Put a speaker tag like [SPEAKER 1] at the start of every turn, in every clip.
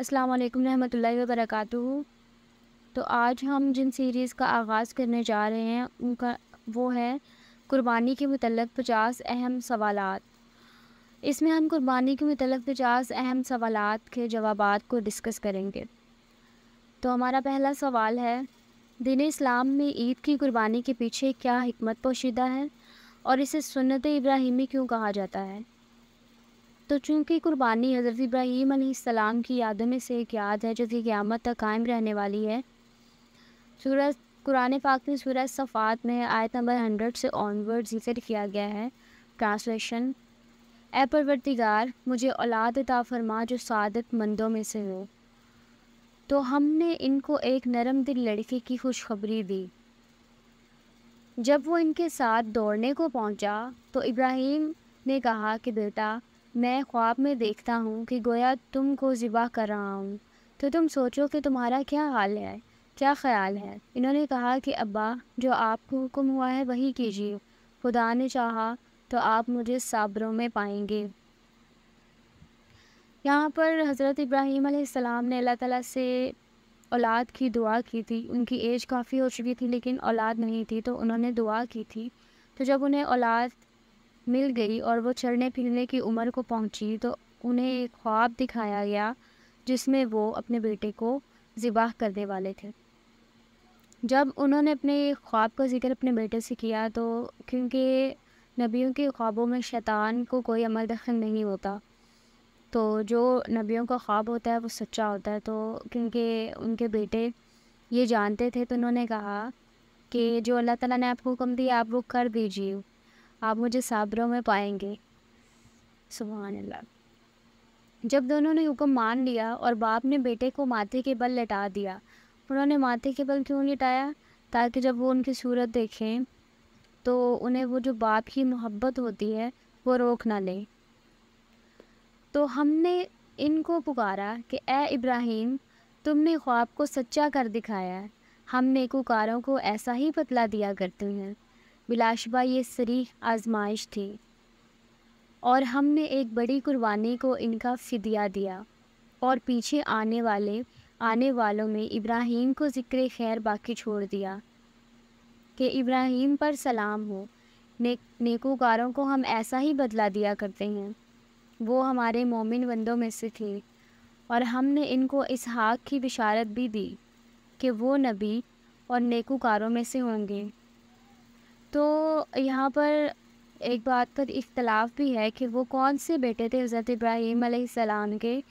[SPEAKER 1] अस्सलाम वालेकुम रहमतुल्लाहि व बरकातुहू तो आज हम जिन सीरीज़ का आगाज़ करने जा रहे हैं उनका वो है कुर्बानी के मतलब पचास अहम सवाल इसमें हम कुर्बानी के मतलब पचास अहम सवाल के जवाब को डिस्कस करेंगे तो हमारा पहला सवाल है दिन इस्लाम में ईद की कुर्बानी के पीछे क्या हमत पोशीदा है और इसे सुन्नत इब्राहिमी क्यों कहा जाता है तो चूँकि कुर्बानी हज़रत इब्राहीम सलाम की यादों में से एक याद है जो कि क़्यामत तक कायम रहने वाली है सूरज कुरान पाक में सूरज सफ़ात में आयत नंबर हंड्रेड से ऑनवर्ड जिक्र किया गया है ट्रांसलेशन ए परवरदिगार मुझे औलाद ता फरमा जो सदत मंदों में से हो तो हमने इनको एक नरम दिल लड़के की खुशखबरी दी जब वो इनके साथ दौड़ने को पहुंचा तो इब्राहिम ने कहा कि बेटा मैं ख्वाब में देखता हूँ कि गोया तुम को ज़िबा कर रहा हूँ तो तुम सोचो कि तुम्हारा क्या हाल है क्या ख्याल है इन्होंने कहा कि अब्बा जो आपको हुक्म हुआ है वही कीजिए खुदा ने चाहा तो आप मुझे साबरों में पाएंगे यहाँ पर हज़रत इब्राहीम आसमाम ने अल्लाह ताला से औलाद की दुआ की थी उनकी एज काफ़ी हो चुकी थी लेकिन औलाद नहीं थी तो उन्होंने दुआ की थी तो जब उन्हें औलाद मिल गई और वो चलने फिरने की उम्र को पहुंची तो उन्हें एक ख्वाब दिखाया गया जिसमें वो अपने बेटे को ज़िबाह करने वाले थे जब उन्होंने अपने ख्वाब का जिक्र अपने बेटे से किया तो क्योंकि नबियों के ख्वाबों में शैतान को कोई अमल दखल नहीं होता तो जो नबियों का ख्वाब होता है वो सच्चा होता है तो क्योंकि उनके बेटे ये जानते थे तो उन्होंने कहा कि जो अल्लाह ताला ने आपको हुक्म दिया आप वो कर दीजिए आप मुझे साबरों में पाएंगे सुबह अल्लाह जब दोनों ने हुक्म मान लिया और बाप ने बेटे को माथे के बल लटा दिया उन्होंने माथे के बल क्यों लटाया ताकि जब वो उनकी सूरत देखें तो उन्हें वो जो बाप की मोहब्बत होती है वो रोक ना लें तो हमने इनको पुकारा कि ए इब्राहिम तुमने ख्वाब को सच्चा कर दिखाया हम नेकुकारों को ऐसा ही बतला दिया करते हैं बिलाशबा ये सरी आजमाइश थी और हमने एक बड़ी कुर्बानी को इनका फिदिया दिया और पीछे आने वाले आने वालों में इब्राहीम को ज़िक्र खैर बाकी छोड़ दिया कि इब्राहिम पर सलाम हो ने नेकोकारों को हम ऐसा ही बदला दिया करते हैं वो हमारे मोमिन बंदों में से थे और हमने इनको इस हाक की बिशारत भी दी कि वो नबी और नेकोकारों में से होंगे तो यहाँ पर एक बात का इख्तलाफ भी है कि वो कौन से बेटे थे हज़रत इब्राहीम सलाम के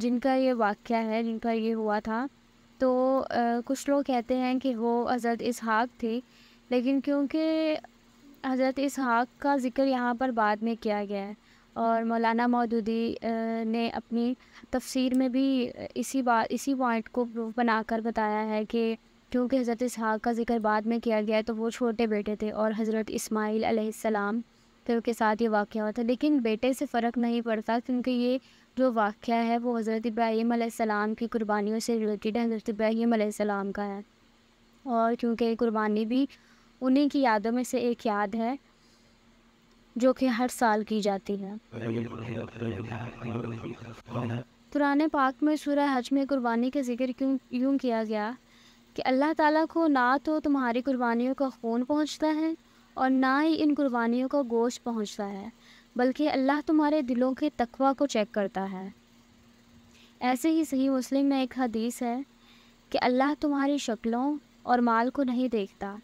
[SPEAKER 1] जिनका ये वाक़ है जिनका ये हुआ था तो आ, कुछ लोग कहते हैं कि वो हज़रत इसहाक थे लेकिन क्योंकि हज़रत इसहाक का ज़िक्र यहाँ पर बाद में किया गया है और मौलाना मौदूदी ने अपनी तफसीर में भी इसी बात इसी पॉइंट को बनाकर बताया है कि क्योंकि हज़रत इसहाक़ का जिक्र बाद में किया गया है तो वो छोटे बेटे थे और हज़रत इस्माईल अलैहिस्सलाम के साथ ये वाक़ हुआ था लेकिन बेटे से फ़र्क नहीं पड़ता क्योंकि ये जो वाक़ है वो हज़रत इब्राहीम अलैहिस्सलाम की कुर्बानियों से रिलेटेड है हज़रत इब्राहीम अलैहिस्सलाम का है और क्योंकि कुर्बानी भी उन्हीं की यादों में से एक याद है जो कि हर साल की जाती है पुराने पाक में सूर्य हज में कुर्बानी का जिक्र क्यों यूँ किया गया कि अल्लाह ताला को ना तो तुम्हारी कुर्बानियों का खून पहुंचता है और ना ही इन कुर्बानियों का गोश्त पहुंचता है बल्कि अल्लाह तुम्हारे दिलों के तकवा को चेक करता है ऐसे ही सही मुस्लिम में एक हदीस है कि अल्लाह तुम्हारी शक्लों और माल को नहीं देखता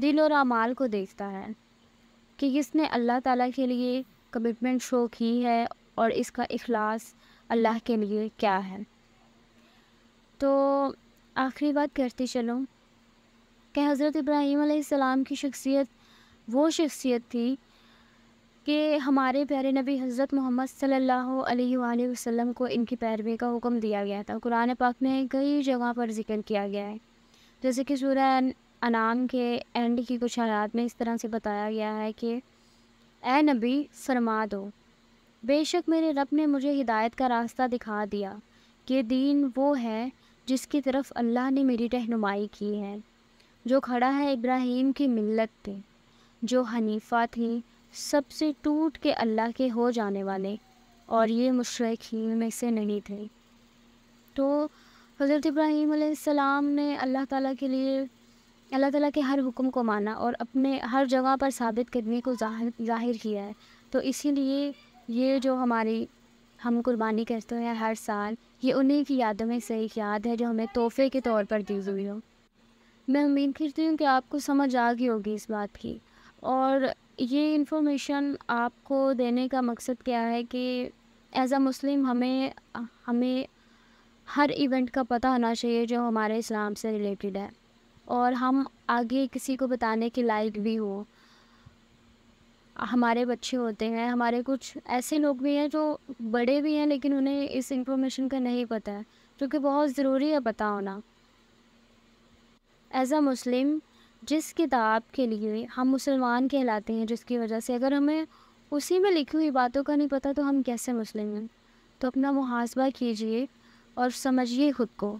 [SPEAKER 1] दिल और अमाल को देखता है कि किसने अल्लाह ताला के लिए कमिटमेंट शो की है और इसका इखलास अल्लाह के लिए क्या है आखिरी बात करते चलूँ कि हज़रत इब्राहीम सलाम की शख्सियत वो शख्सियत थी कि हमारे प्यारे नबी हज़रत मोहम्मद सल्लल्लाहु अलैहि वसल्लम को इनकी पैरवी का हुक्म दिया गया था कुरान पाक में कई जगह पर जिक्र किया गया है जैसे कि सूर्य अनाम के एंड की कुछ हालात में इस तरह से बताया गया है कि ए नबी फरमा दो बेशक मेरे रब ने मुझे हिदायत का रास्ता दिखा दिया कि दीन वो है जिसकी तरफ अल्लाह ने मेरी रहनुमाई की है जो खड़ा है इब्राहिम की मिल्लत पे जो हनीफा थी सबसे टूट के अल्लाह के हो जाने वाले और ये मुशरकिन में से नहीं थे तो हज़रत इब्राहिम सलाम ने अल्लाह ताला के लिए अल्लाह ताला के हर हुक्म को माना और अपने हर जगह पर साबित करने को जाहिर जाहिर किया है तो इसीलिए ये जो हमारी हम कुर्बानी करते हैं हर साल ये उन्हीं की यादों में सही याद है जो हमें तोहफे के तौर पर दी हुई हो मैं उम्मीद करती हूँ कि आपको समझ आ गई होगी इस बात की और ये इन्फॉर्मेशन आपको देने का मकसद क्या है कि एज़ अ मुस्लिम हमें हमें हर इवेंट का पता होना चाहिए जो हमारे इस्लाम से रिलेटेड है और हम आगे किसी को बताने के लायक भी हो हमारे बच्चे होते हैं हमारे कुछ ऐसे लोग भी हैं जो बड़े भी हैं लेकिन उन्हें इस इंफॉर्मेशन का नहीं पता है जो कि बहुत ज़रूरी है पता होना एज़ अ मुस्लिम जिस किताब के लिए हम मुसलमान कहलाते हैं जिसकी वजह से अगर हमें उसी में लिखी हुई बातों का नहीं पता तो हम कैसे मुस्लिम हैं तो अपना मुहासबा कीजिए और समझिए ख़ुद को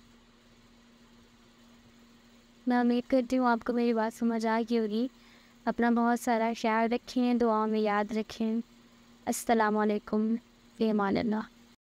[SPEAKER 1] मैं उम्मीद करती हूँ आपको मेरी बात समझ आ गई होगी अपना बहुत सारा ख्याल रखें दुआ में याद रखें असलकम फ़ेमान